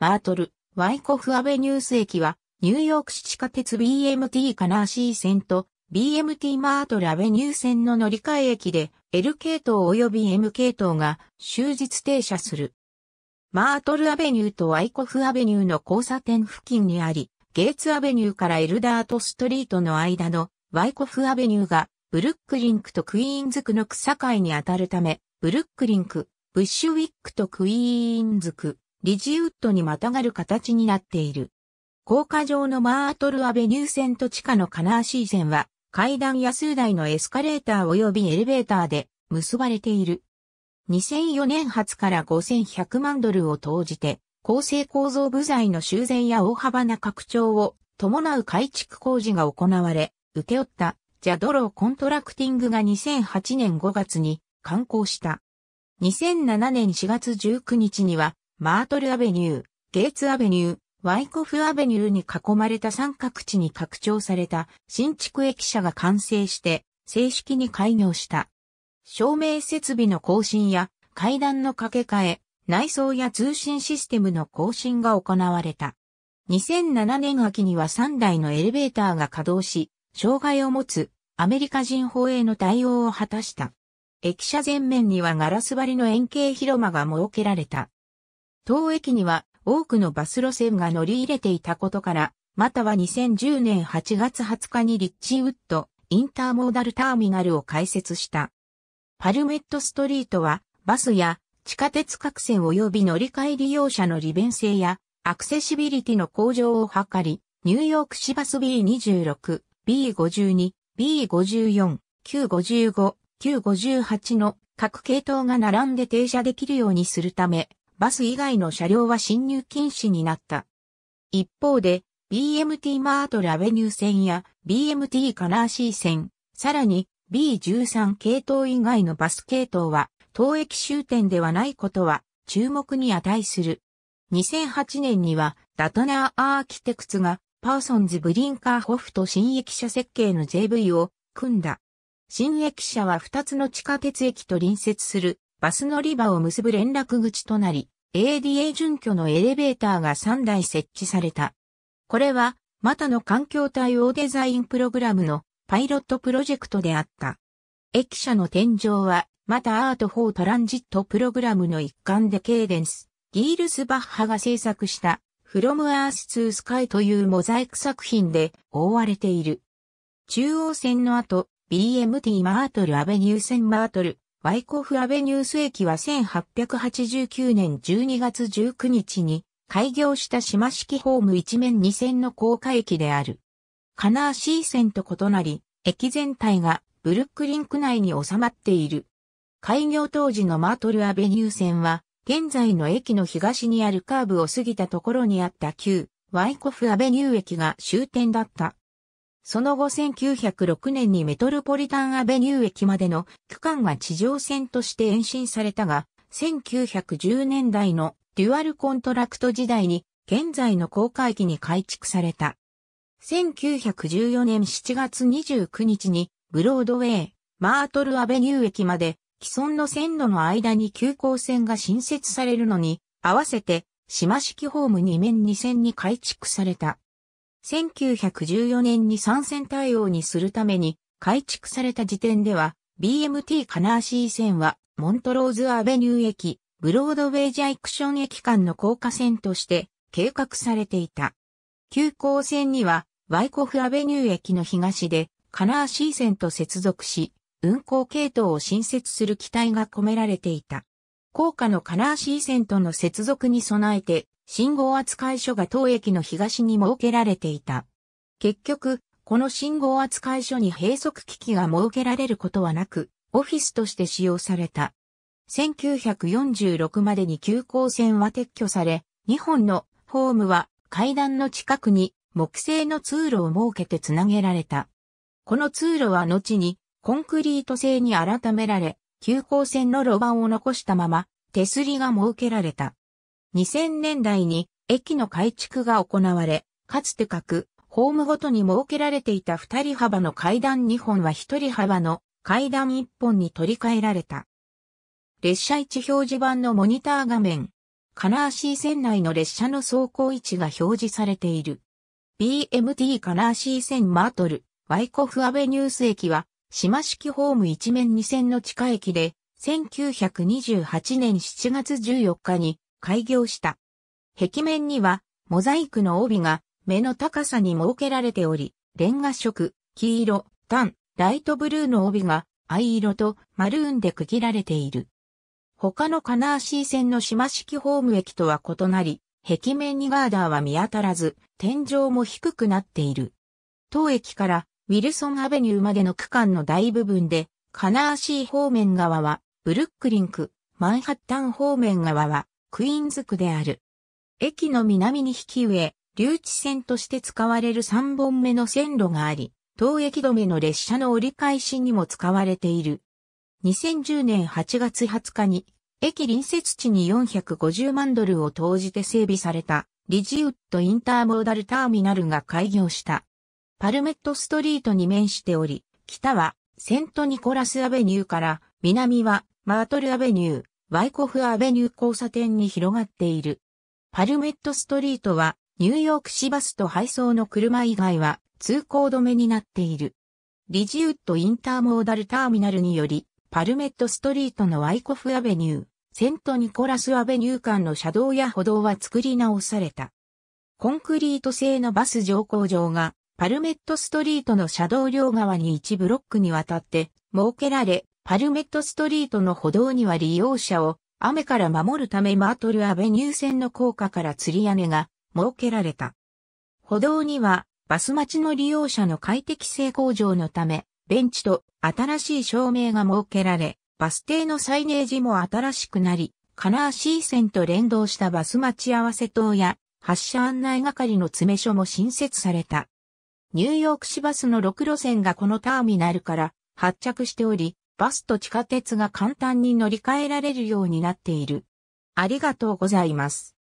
バートル、ワイコフアベニュース駅は、ニューヨーク市地下鉄 BMT カナーシー線と BMT マートルアベニュー線の乗り換え駅で L 系統及び M 系統が終日停車する。マートルアベニューとワイコフアベニューの交差点付近にあり、ゲーツアベニューからエルダートストリートの間のワイコフアベニューがブルックリンクとクイーンズ区の草界にあたるため、ブルックリンク、ブッシュウィックとクイーンズ区、リジウッドにまたがる形になっている。高架上のマートルアベニュー線と地下のカナーシー線は、階段や数台のエスカレーター及びエレベーターで結ばれている。2004年発から5100万ドルを投じて、構成構造部材の修繕や大幅な拡張を伴う改築工事が行われ、受け負ったジャドローコントラクティングが2008年5月に完工した。2007年4月19日にはマートルアベニュー、ゲーツアベニュー、ワイコフアベニューに囲まれた三角地に拡張された新築駅舎が完成して正式に開業した。照明設備の更新や階段の掛け替え、内装や通信システムの更新が行われた。2007年秋には3台のエレベーターが稼働し、障害を持つアメリカ人法への対応を果たした。駅舎前面にはガラス張りの円形広間が設けられた。当駅には多くのバス路線が乗り入れていたことから、または2010年8月20日にリッチウッドインターモーダルターミナルを開設した。パルメットストリートはバスや地下鉄各線及び乗り換え利用者の利便性やアクセシビリティの向上を図り、ニューヨーク市バス B26、B52、B54、Q55、Q58 の各系統が並んで停車できるようにするため、バス以外の車両は進入禁止になった。一方で、BMT マートルアベニュー線や BMT カナーシー線、さらに B13 系統以外のバス系統は、当駅終点ではないことは注目に値する。2008年にはダトナーアーキテクツがパーソンズ・ブリンカーホフと新駅舎設計の JV を組んだ。新駅舎は2つの地下鉄駅と隣接するバス乗り場を結ぶ連絡口となり、ADA 準拠のエレベーターが3台設置された。これは、またの環境対応デザインプログラムのパイロットプロジェクトであった。駅舎の天井は、またアート4トランジットプログラムの一環でケーデンス、ギールスバッハが制作した、フロムアースツースカイというモザイク作品で覆われている。中央線の後、BMT マートルアベニュー線マートル、ワイコフアベニュース駅は1889年12月19日に開業した島式ホーム一面二線の高架駅である。カナーシー線と異なり、駅全体がブルックリンク内に収まっている。開業当時のマートルアベニュー線は、現在の駅の東にあるカーブを過ぎたところにあった旧ワイコフアベニュー駅が終点だった。その後1906年にメトルポリタンアベニュー駅までの区間が地上線として延伸されたが、1910年代のデュアルコントラクト時代に現在の公開機に改築された。1914年7月29日にブロードウェイ、マートルアベニュー駅まで既存の線路の間に急行線が新設されるのに合わせて島式ホーム2面2線に改築された。1914年に参戦対応にするために改築された時点では BMT カナーシー線はモントローズアベニュー駅、ブロードウェイジャイクション駅間の高架線として計画されていた。急行線にはワイコフアベニュー駅の東でカナーシー線と接続し、運行系統を新設する期待が込められていた。高架のカナーシー線との接続に備えて、信号扱い所が当駅の東に設けられていた。結局、この信号扱い所に閉塞機器が設けられることはなく、オフィスとして使用された。1946までに急行線は撤去され、2本のホームは階段の近くに木製の通路を設けてつなげられた。この通路は後にコンクリート製に改められ、急行線の路盤を残したまま、手すりが設けられた。2000年代に駅の改築が行われ、かつて各ホームごとに設けられていた二人幅の階段2本は一人幅の階段1本に取り替えられた。列車位置表示板のモニター画面。金足線内の列車の走行位置が表示されている。BMT 金足線マートル、ワイコフアベニュース駅は島式ホーム一面二線の地下駅で、1928年7月14日に開業した。壁面には、モザイクの帯が目の高さに設けられており、レンガ色、黄色、タン、ライトブルーの帯が藍色とマルーンで区切られている。他のカナーシー線の島式ホーム駅とは異なり、壁面にガーダーは見当たらず、天井も低くなっている。当駅からウィルソンアベニューまでの区間の大部分で、カナーシー方面側は、ブルックリンク、マンハッタン方面側は、クイーンズ区である。駅の南に引き植え、留置線として使われる3本目の線路があり、当駅止めの列車の折り返しにも使われている。2010年8月20日に、駅隣接地に450万ドルを投じて整備された、リジウッドインターモーダルターミナルが開業した。パルメットストリートに面しており、北はセントニコラスアベニューから南はマートルアベニュー、ワイコフアベニュー交差点に広がっている。パルメットストリートはニューヨーク市バスと配送の車以外は通行止めになっている。リジウッドインターモーダルターミナルにより、パルメットストリートのワイコフアベニュー、セントニコラスアベニュー間の車道や歩道は作り直された。コンクリート製のバス乗降場がパルメットストリートの車道両側に1ブロックにわたって設けられ、パルメットストリートの歩道には利用者を雨から守るためマートルアベニュー線の高架から吊り屋根が設けられた。歩道にはバス待ちの利用者の快適性向上のため、ベンチと新しい照明が設けられ、バス停のサイネージも新しくなり、カナーシー線と連動したバス待ち合わせ等や発車案内係の詰め所も新設された。ニューヨーク市バスの6路線がこのターミナルから発着しており、バスと地下鉄が簡単に乗り換えられるようになっている。ありがとうございます。